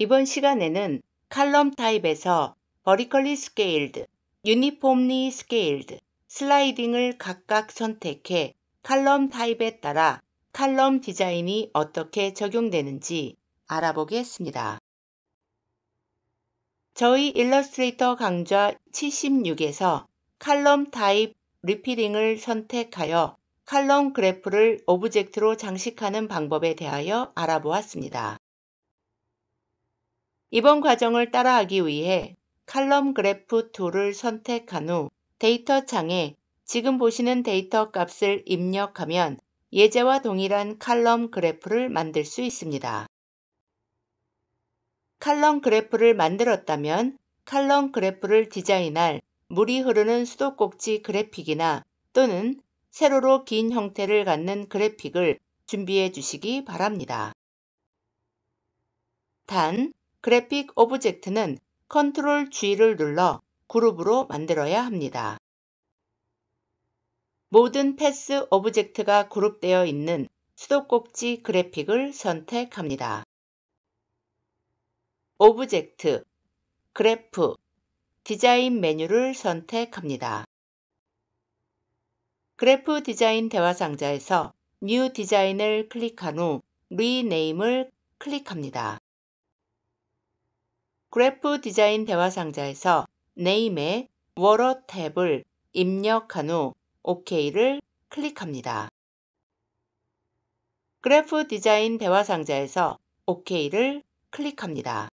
이번 시간에는 칼럼 타입에서 버리컬리 스케일드, 유니폼리 스케일드, 슬라이딩을 각각 선택해 칼럼 타입에 따라 칼럼 디자인이 어떻게 적용되는지 알아보겠습니다. 저희 일러스트레이터 강좌 76에서 칼럼 타입 리피링을 선택하여 칼럼 그래프를 오브젝트로 장식하는 방법에 대하여 알아보았습니다. 이번 과정을 따라하기 위해 칼럼 그래프 툴을 선택한 후 데이터 창에 지금 보시는 데이터 값을 입력하면 예제와 동일한 칼럼 그래프를 만들 수 있습니다. 칼럼 그래프를 만들었다면 칼럼 그래프를 디자인할 물이 흐르는 수도꼭지 그래픽이나 또는 세로로 긴 형태를 갖는 그래픽을 준비해 주시기 바랍니다. 단, 그래픽 오브젝트는 컨트롤 G를 눌러 그룹으로 만들어야 합니다. 모든 패스 오브젝트가 그룹되어 있는 수도꼭지 그래픽을 선택합니다. 오브젝트, 그래프, 디자인 메뉴를 선택합니다. 그래프 디자인 대화 상자에서 New 디자인을 클릭한 후 Rename을 클릭합니다. 그래프 디자인 대화 상자에서 네임에 워러 탭을 입력한 후 OK를 클릭합니다. 그래프 디자인 대화 상자에서 OK를 클릭합니다.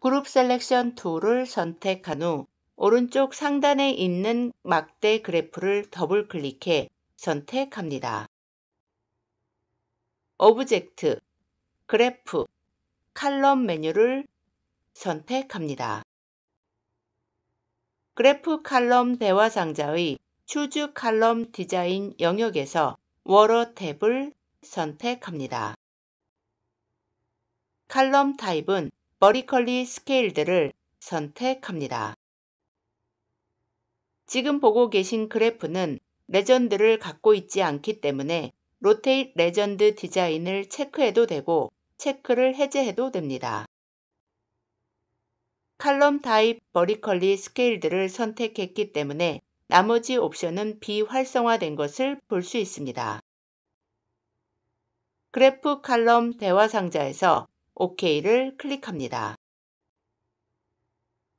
그룹 셀렉션 툴을 선택한 후 오른쪽 상단에 있는 막대 그래프를 더블 클릭해 선택합니다. 오브젝트, 그래프, 칼럼 메뉴를 선택합니다. 그래프 칼럼 대화 상자의 추즈 칼럼 디자인 영역에서 워러 탭을 선택합니다. 칼럼 타입은 버리컬리 스케일들을 선택합니다. 지금 보고 계신 그래프는 레전드를 갖고 있지 않기 때문에 로테이트 레전드 디자인을 체크해도 되고 체크를 해제해도 됩니다. 칼럼 타입 버리컬리 스케일들을 선택했기 때문에 나머지 옵션은 비활성화된 것을 볼 수 있습니다. 그래프 칼럼 대화 상자에서 OK를 클릭합니다.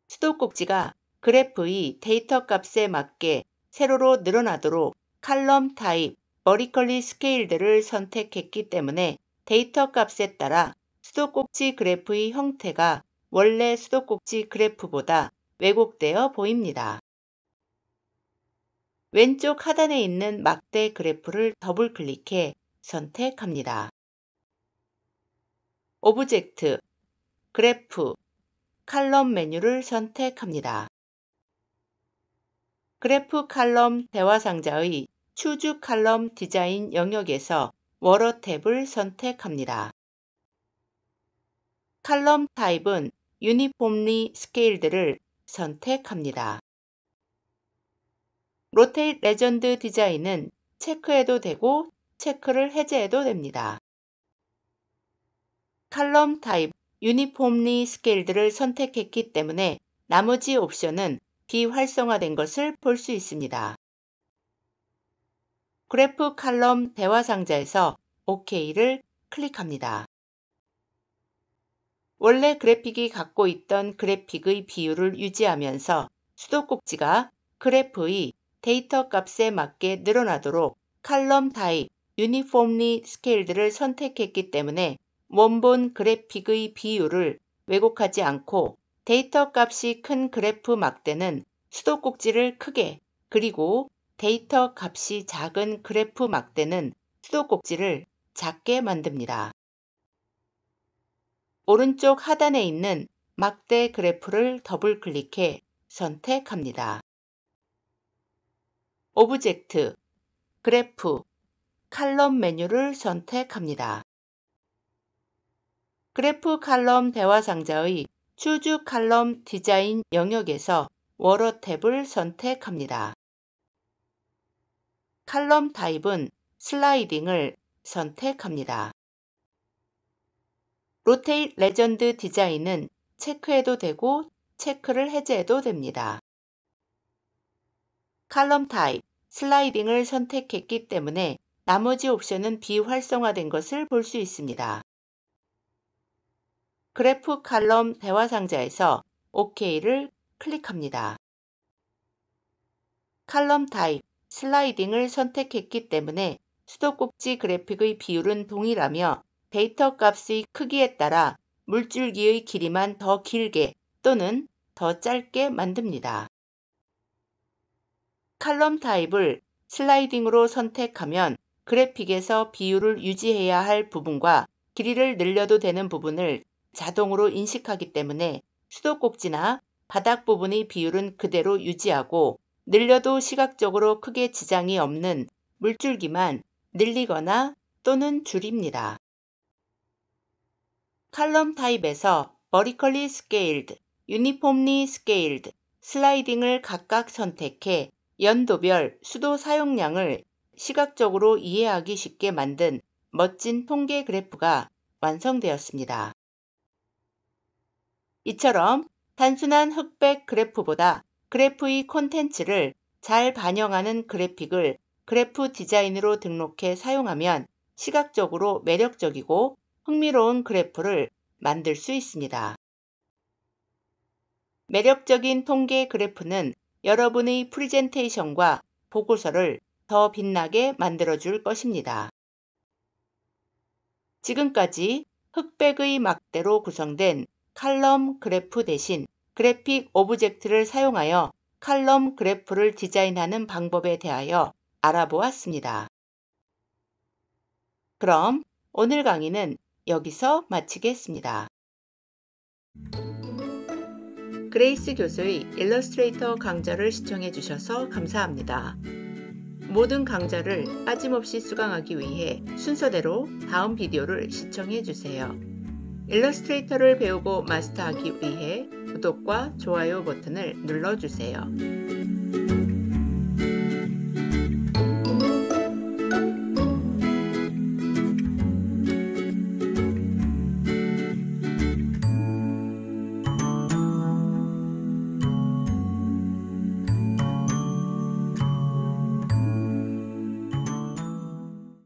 수도꼭지가 그래프의 데이터 값에 맞게 세로로 늘어나도록 칼럼 타입, 머리컬리 스케일들을 선택했기 때문에 데이터 값에 따라 수도꼭지 그래프의 형태가 원래 수도꼭지 그래프보다 왜곡되어 보입니다. 왼쪽 하단에 있는 막대 그래프를 더블 클릭해 선택합니다. 오브젝트, 그래프, 칼럼 메뉴를 선택합니다. 그래프 칼럼 대화 상자의 추주 칼럼 디자인 영역에서 워러 탭을 선택합니다. 칼럼 타입은 유니폼리 스케일드를 선택합니다. 로테이트 레전드 디자인은 체크해도 되고 체크를 해제해도 됩니다. 칼럼 타입 유니폼리 스케일드를 선택했기 때문에 나머지 옵션은 비활성화된 것을 볼 수 있습니다. 그래프 칼럼 대화 상자에서 OK를 클릭합니다. 원래 그래픽이 갖고 있던 그래픽의 비율을 유지하면서 수도꼭지가 그래프의 데이터 값에 맞게 늘어나도록 칼럼 타입 유니폼리 스케일드를 선택했기 때문에 원본 그래픽의 비율을 왜곡하지 않고 데이터 값이 큰 그래프 막대는 수도꼭지를 크게 그리고 데이터 값이 작은 그래프 막대는 수도꼭지를 작게 만듭니다. 오른쪽 하단에 있는 막대 그래프를 더블 클릭해 선택합니다. 오브젝트, 그래프, 칼럼 메뉴를 선택합니다. 그래프 칼럼 대화 상자의 추주 칼럼 디자인 영역에서 워러 탭을 선택합니다. 칼럼 타입은 슬라이딩을 선택합니다. 로테이 레전드 디자인은 체크해도 되고 체크를 해제해도 됩니다. 칼럼 타입, 슬라이딩을 선택했기 때문에 나머지 옵션은 비활성화된 것을 볼 수 있습니다. 그래프 칼럼 대화 상자에서 OK를 클릭합니다. 칼럼 타입, 슬라이딩을 선택했기 때문에 수도꼭지 그래픽의 비율은 동일하며 데이터 값의 크기에 따라 물줄기의 길이만 더 길게 또는 더 짧게 만듭니다. 칼럼 타입을 슬라이딩으로 선택하면 그래픽에서 비율을 유지해야 할 부분과 길이를 늘려도 되는 부분을 자동으로 인식하기 때문에 수도꼭지나 바닥 부분의 비율은 그대로 유지하고 늘려도 시각적으로 크게 지장이 없는 물줄기만 늘리거나 또는 줄입니다. 칼럼 타입에서 버리컬리 스케일드, 유니폼리 스케일드, 슬라이딩을 각각 선택해 연도별 수도 사용량을 시각적으로 이해하기 쉽게 만든 멋진 통계 그래프가 완성되었습니다. 이처럼 단순한 흑백 그래프보다 그래프의 콘텐츠를 잘 반영하는 그래픽을 그래프 디자인으로 등록해 사용하면 시각적으로 매력적이고 흥미로운 그래프를 만들 수 있습니다. 매력적인 통계 그래프는 여러분의 프리젠테이션과 보고서를 더 빛나게 만들어 줄 것입니다. 지금까지 흑백의 막대로 구성된 칼럼 그래프 대신 그래픽 오브젝트를 사용하여 칼럼 그래프를 디자인하는 방법에 대하여 알아보았습니다. 그럼 오늘 강의는 여기서 마치겠습니다. 그레이스 교수의 일러스트레이터 강좌를 시청해 주셔서 감사합니다. 모든 강좌를 빠짐없이 수강하기 위해 순서대로 다음 비디오를 시청해 주세요. 일러스트레이터를 배우고 마스터하기 위해 구독과 좋아요 버튼을 눌러주세요.